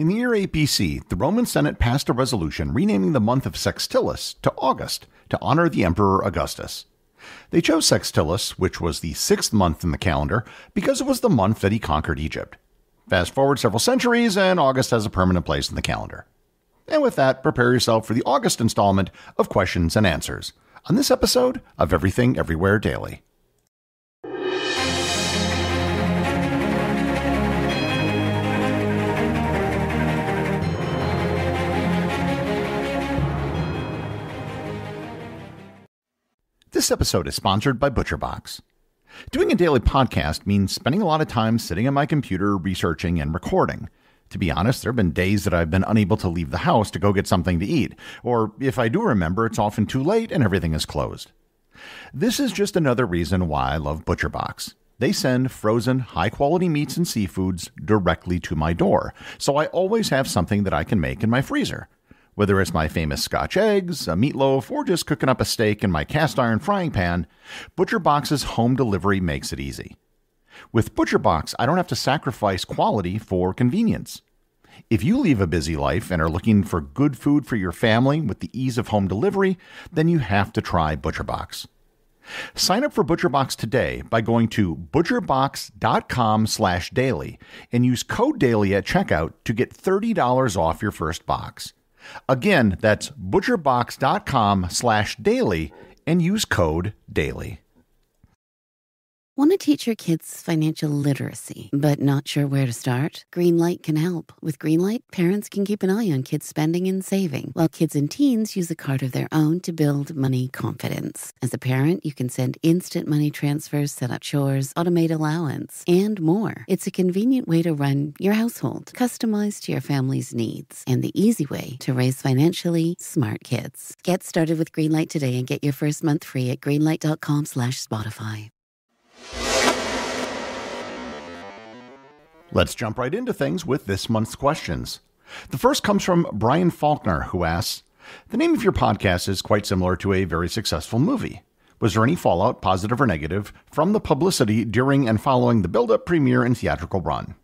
In the year A.B.C., the Roman Senate passed a resolution renaming the month of Sextilis to August to honor the Emperor Augustus. They chose Sextilis, which was the sixth month in the calendar, because it was the month that he conquered Egypt. Fast forward several centuries, and August has a permanent place in the calendar. And with that, prepare yourself for the August installment of Questions and Answers on this episode of Everything Everywhere Daily. This episode is sponsored by ButcherBox. Doing a daily podcast means spending a lot of time sitting at my computer researching and recording. To be honest, there have been days that I've been unable to leave the house to go get something to eat, or if I do remember, it's often too late and everything is closed. This is just another reason why I love ButcherBox. They send frozen, high quality meats and seafoods directly to my door, so I always have something that I can make in my freezer. Whether it's my famous scotch eggs, a meatloaf, or just cooking up a steak in my cast iron frying pan, ButcherBox's home delivery makes it easy. With ButcherBox, I don't have to sacrifice quality for convenience. If you leave a busy life and are looking for good food for your family with the ease of home delivery, then you have to try ButcherBox. Sign up for ButcherBox today by going to butcherbox.com/daily and use code DAILY at checkout to get $30 off your first box. Again, that's butcherbox.com slash daily and use code DAILY. Want to teach your kids financial literacy, but not sure where to start? Greenlight can help. With Greenlight, parents can keep an eye on kids' spending and saving, while kids and teens use a card of their own to build money confidence. As a parent, you can send instant money transfers, set up chores, automate allowance, and more. It's a convenient way to run your household, customized to your family's needs, and the easy way to raise financially smart kids. Get started with Greenlight today and get your first month free at greenlight.com/spotify. Let's jump right into things with this month's questions. The first comes from Brian Faulkner, who asks The name of your podcast is quite similar to a very successful movie. Was there any fallout, positive or negative, from the publicity during and following the build up, premiere, and theatrical run?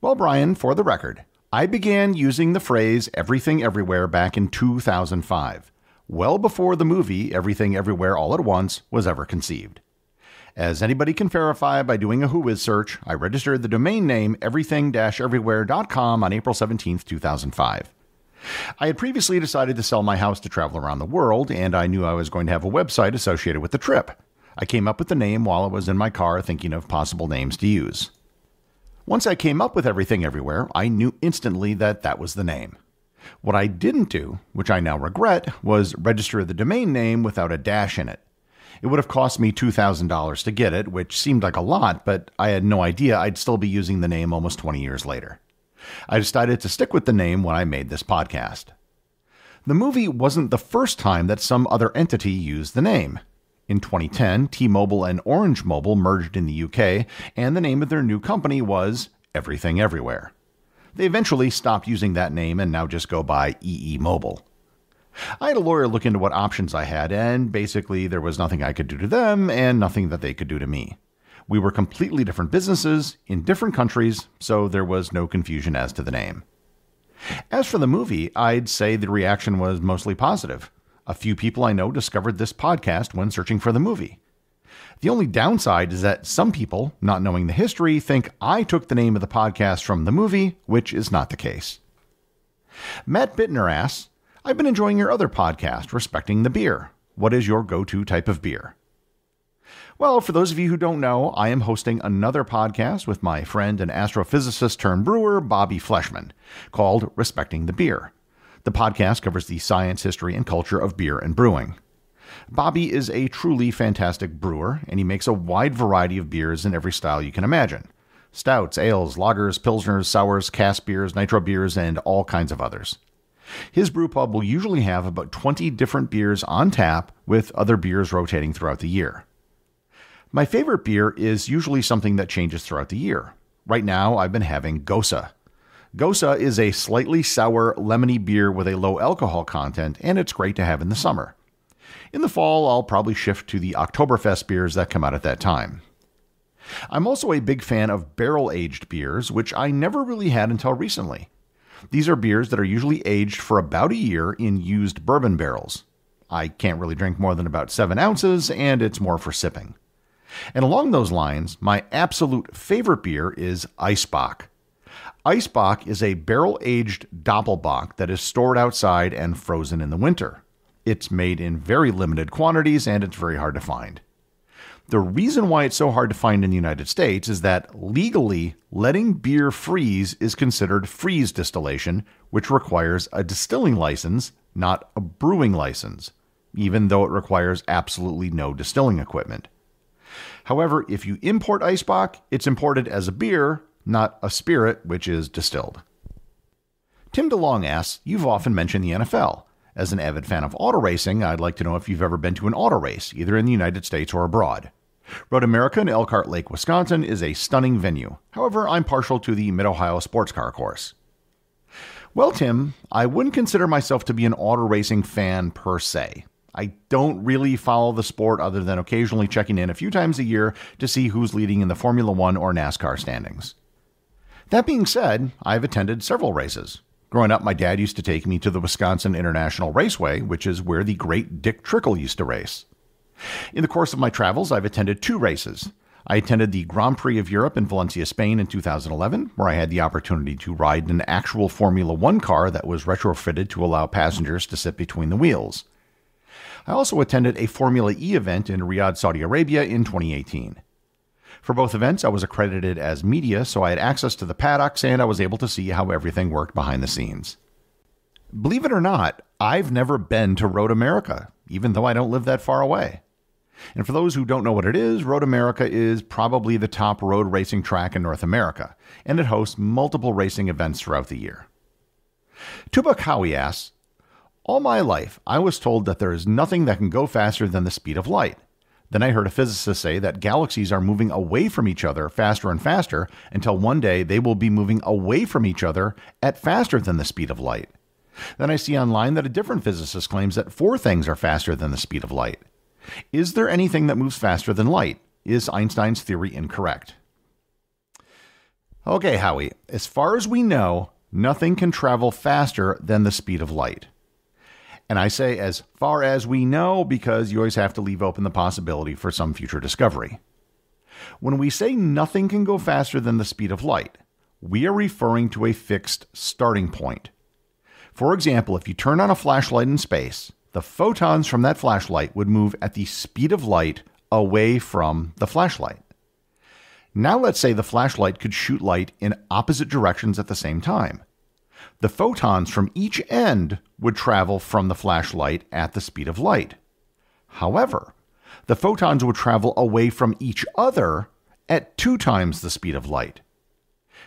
Well, Brian, for the record, I began using the phrase everything everywhere back in 2005, well before the movie Everything Everywhere All at Once was ever conceived. As anybody can verify by doing a Whois search, I registered the domain name everything-everywhere.com on April 17, 2005. I had previously decided to sell my house to travel around the world, and I knew I was going to have a website associated with the trip. I came up with the name while I was in my car thinking of possible names to use. Once I came up with Everything Everywhere, I knew instantly that that was the name. What I didn't do, which I now regret, was register the domain name without a dash in it. It would have cost me $2,000 to get it, which seemed like a lot, but I had no idea I'd still be using the name almost 20 years later. I decided to stick with the name when I made this podcast. The movie wasn't the first time that some other entity used the name. In 2010, T Mobile and Orange Mobile merged in the UK, and the name of their new company was Everything Everywhere. They eventually stopped using that name and now just go by EE Mobile. I had a lawyer look into what options I had, and basically there was nothing I could do to them and nothing that they could do to me. We were completely different businesses in different countries, so there was no confusion as to the name. As for the movie, I'd say the reaction was mostly positive. A few people I know discovered this podcast when searching for the movie. The only downside is that some people, not knowing the history, think I took the name of the podcast from the movie, which is not the case. Matt Bittner asks I've been enjoying your other podcast, Respecting the Beer. What is your go to type of beer? Well, for those of you who don't know, I am hosting another podcast with my friend and astrophysicist turned brewer, Bobby Fleshman, called Respecting the Beer. The podcast covers the science, history, and culture of beer and brewing. Bobby is a truly fantastic brewer, and he makes a wide variety of beers in every style you can imagine stouts, ales, lagers, pilsners, sours, cask beers, nitro beers, and all kinds of others. His brew pub will usually have about 20 different beers on tap, with other beers rotating throughout the year. My favorite beer is usually something that changes throughout the year. Right now, I've been having Gosa. Gosa is a slightly sour, lemony beer with a low alcohol content, and it's great to have in the summer. In the fall, I'll probably shift to the Oktoberfest beers that come out at that time. I'm also a big fan of barrel aged beers, which I never really had until recently. These are beers that are usually aged for about a year in used bourbon barrels. I can't really drink more than about 7 ounces, and it's more for sipping. And along those lines, my absolute favorite beer is Icebach. Icebach is a barrel aged Doppelbock that is stored outside and frozen in the winter. It's made in very limited quantities and it's very hard to find. The reason why it's so hard to find in the United States is that legally, letting beer freeze is considered freeze distillation, which requires a distilling license, not a brewing license, even though it requires absolutely no distilling equipment. However, if you import icebach, it's imported as a beer, not a spirit, which is distilled. Tim DeLong asks, You've often mentioned the NFL. As an avid fan of auto racing, I'd like to know if you've ever been to an auto race, either in the United States or abroad. Road America in Elkhart Lake, Wisconsin is a stunning venue. However, I'm partial to the Mid Ohio Sports Car Course. Well, Tim, I wouldn't consider myself to be an auto racing fan per se. I don't really follow the sport other than occasionally checking in a few times a year to see who's leading in the Formula One or NASCAR standings. That being said, I've attended several races. Growing up, my dad used to take me to the Wisconsin International Raceway, which is where the great Dick Trickle used to race. In the course of my travels, I've attended two races. I attended the Grand Prix of Europe in Valencia, Spain in 2011, where I had the opportunity to ride an actual Formula One car that was retrofitted to allow passengers to sit between the wheels. I also attended a Formula E event in Riyadh, Saudi Arabia in 2018. For both events, I was accredited as media, so I had access to the paddocks and I was able to see how everything worked behind the scenes. Believe it or not, I've never been to Road America, even though I don't live that far away. And for those who don't know what it is, Road America is probably the top road racing track in North America, and it hosts multiple racing events throughout the year. Tuba Howie asks All my life, I was told that there is nothing that can go faster than the speed of light. Then I heard a physicist say that galaxies are moving away from each other faster and faster until one day they will be moving away from each other at faster than the speed of light. Then I see online that a different physicist claims that four things are faster than the speed of light. Is there anything that moves faster than light? Is Einstein's theory incorrect? Okay, Howie, as far as we know, nothing can travel faster than the speed of light. And I say as far as we know because you always have to leave open the possibility for some future discovery. When we say nothing can go faster than the speed of light, we are referring to a fixed starting point. For example, if you turn on a flashlight in space, the photons from that flashlight would move at the speed of light away from the flashlight. Now let's say the flashlight could shoot light in opposite directions at the same time. The photons from each end would travel from the flashlight at the speed of light. However, the photons would travel away from each other at two times the speed of light.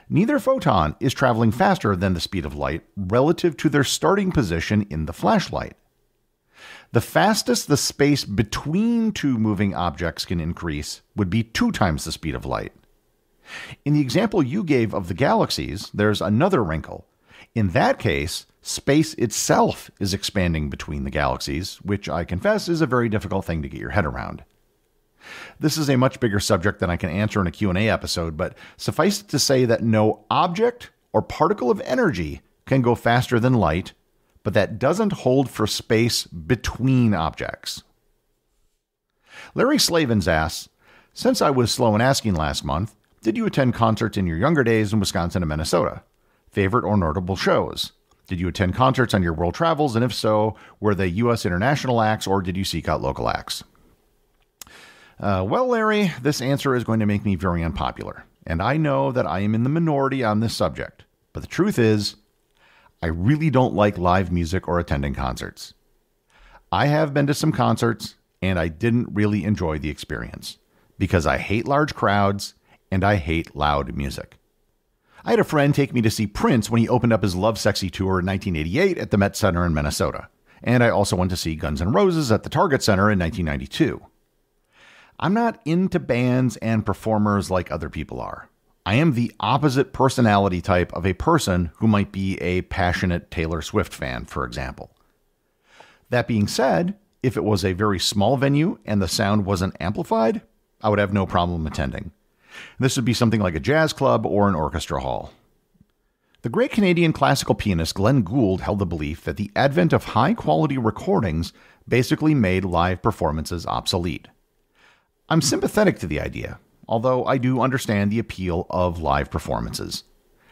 Neither photon is traveling faster than the speed of light relative to their starting position in the flashlight. The fastest the space between two moving objects can increase would be two times the speed of light. In the example you gave of the galaxies, there's another wrinkle. In that case, space itself is expanding between the galaxies, which I confess is a very difficult thing to get your head around. This is a much bigger subject than I can answer in a Q&A episode, but suffice it to say that no object or particle of energy can go faster than light but that doesn't hold for space between objects. Larry Slavens asks Since I was slow in asking last month, did you attend concerts in your younger days in Wisconsin and Minnesota? Favorite or notable shows? Did you attend concerts on your world travels? And if so, were they U.S. international acts or did you seek out local acts? Uh, well, Larry, this answer is going to make me very unpopular. And I know that I am in the minority on this subject. But the truth is, I really don't like live music or attending concerts. I have been to some concerts and I didn't really enjoy the experience because I hate large crowds and I hate loud music. I had a friend take me to see Prince when he opened up his Love Sexy tour in 1988 at the Met Center in Minnesota, and I also went to see Guns N' Roses at the Target Center in 1992. I'm not into bands and performers like other people are. I am the opposite personality type of a person who might be a passionate Taylor Swift fan, for example. That being said, if it was a very small venue and the sound wasn't amplified, I would have no problem attending. This would be something like a jazz club or an orchestra hall. The great Canadian classical pianist Glenn Gould held the belief that the advent of high quality recordings basically made live performances obsolete. I'm sympathetic to the idea, although I do understand the appeal of live performances.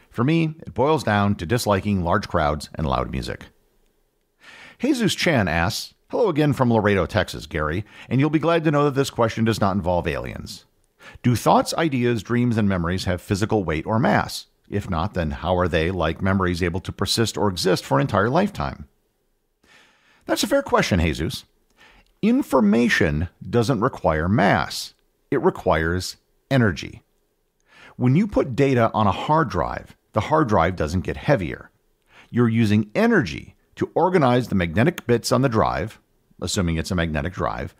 For me, it boils down to disliking large crowds and loud music. Jesus Chan asks, Hello again from Laredo, Texas, Gary, and you'll be glad to know that this question does not involve aliens. Do thoughts, ideas, dreams, and memories have physical weight or mass? If not, then how are they, like memories, able to persist or exist for an entire lifetime? That's a fair question, Jesus. Information doesn't require mass, it requires energy. When you put data on a hard drive, the hard drive doesn't get heavier. You're using energy to organize the magnetic bits on the drive, assuming it's a magnetic drive,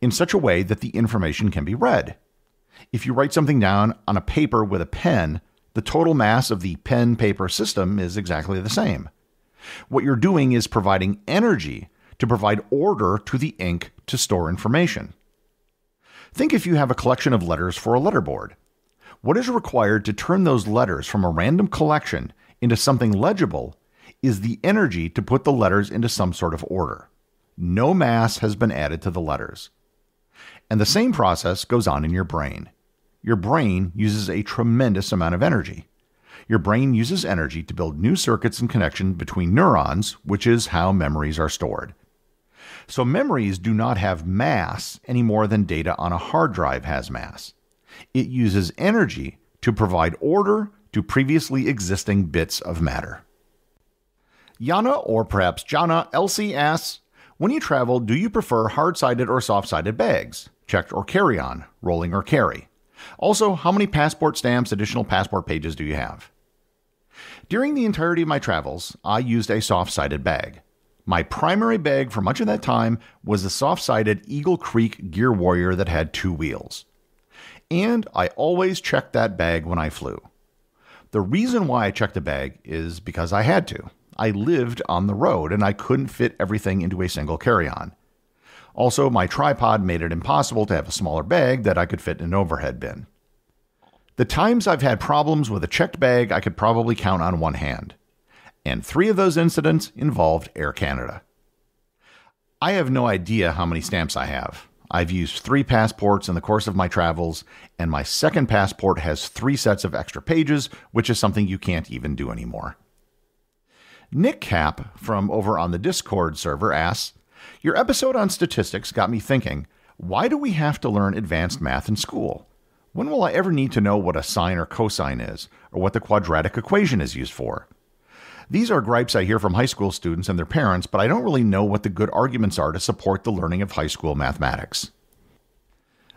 in such a way that the information can be read. If you write something down on a paper with a pen, the total mass of the pen paper system is exactly the same. What you're doing is providing energy to provide order to the ink to store information. Think if you have a collection of letters for a letterboard. What is required to turn those letters from a random collection into something legible is the energy to put the letters into some sort of order. No mass has been added to the letters. And the same process goes on in your brain. Your brain uses a tremendous amount of energy. Your brain uses energy to build new circuits and connections between neurons, which is how memories are stored. So memories do not have mass any more than data on a hard drive has mass. It uses energy to provide order to previously existing bits of matter. Yana, or perhaps Jana, Elsie asks When you travel, do you prefer hard sided or soft sided bags? Checked or carry on, rolling or carry? Also, how many passport stamps, additional passport pages do you have? During the entirety of my travels, I used a soft sided bag. My primary bag for much of that time was the soft sided Eagle Creek Gear Warrior that had two wheels. And I always checked that bag when I flew. The reason why I checked the bag is because I had to. I lived on the road and I couldn't fit everything into a single carry on. Also, my tripod made it impossible to have a smaller bag that I could fit in an overhead bin. The times I've had problems with a checked bag, I could probably count on one hand and three of those incidents involved Air Canada. I have no idea how many stamps I have. I've used three passports in the course of my travels, and my second passport has three sets of extra pages, which is something you can't even do anymore. Nick Cap from over on the Discord server asks Your episode on statistics got me thinking why do we have to learn advanced math in school? When will I ever need to know what a sine or cosine is, or what the quadratic equation is used for? These are gripes I hear from high school students and their parents, but I don't really know what the good arguments are to support the learning of high school mathematics.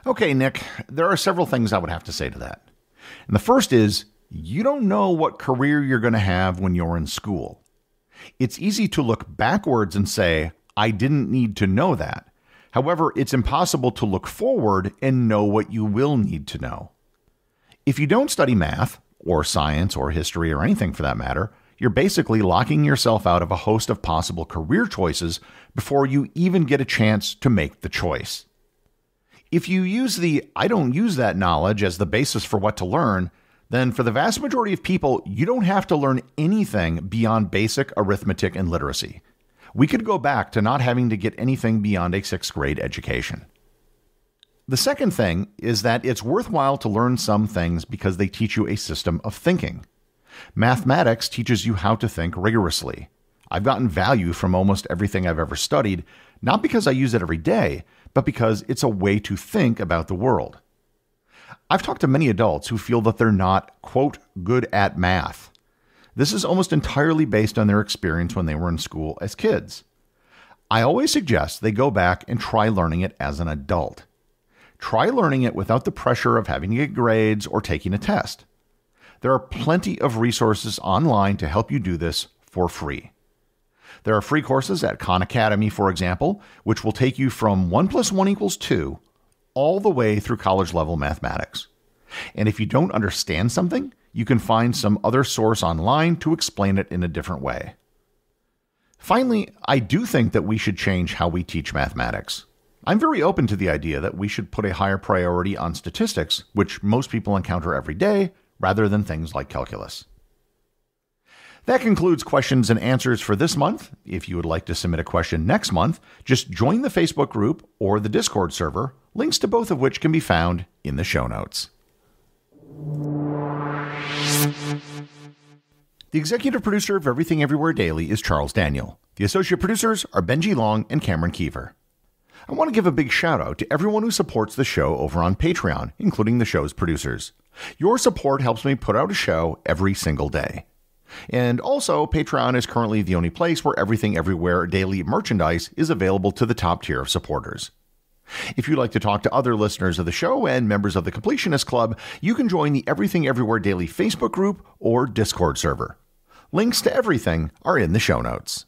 Okay, Nick, there are several things I would have to say to that. And the first is you don't know what career you're going to have when you're in school. It's easy to look backwards and say, I didn't need to know that. However, it's impossible to look forward and know what you will need to know. If you don't study math, or science, or history, or anything for that matter, you're basically locking yourself out of a host of possible career choices before you even get a chance to make the choice. If you use the I don't use that knowledge as the basis for what to learn, then for the vast majority of people, you don't have to learn anything beyond basic arithmetic and literacy. We could go back to not having to get anything beyond a sixth grade education. The second thing is that it's worthwhile to learn some things because they teach you a system of thinking. Mathematics teaches you how to think rigorously. I've gotten value from almost everything I've ever studied, not because I use it every day, but because it's a way to think about the world. I've talked to many adults who feel that they're not, quote, good at math. This is almost entirely based on their experience when they were in school as kids. I always suggest they go back and try learning it as an adult. Try learning it without the pressure of having to get grades or taking a test. There are plenty of resources online to help you do this for free. There are free courses at Khan Academy, for example, which will take you from 1 plus 1 equals 2 all the way through college level mathematics. And if you don't understand something, you can find some other source online to explain it in a different way. Finally, I do think that we should change how we teach mathematics. I'm very open to the idea that we should put a higher priority on statistics, which most people encounter every day, rather than things like calculus. That concludes questions and answers for this month. If you would like to submit a question next month, just join the Facebook group or the Discord server, links to both of which can be found in the show notes. The executive producer of Everything Everywhere Daily is Charles Daniel. The associate producers are Benji Long and Cameron Kiever. I want to give a big shout out to everyone who supports the show over on Patreon, including the show's producers. Your support helps me put out a show every single day. And also, Patreon is currently the only place where Everything Everywhere daily merchandise is available to the top tier of supporters. If you'd like to talk to other listeners of the show and members of the Completionist Club, you can join the Everything Everywhere Daily Facebook group or Discord server. Links to everything are in the show notes.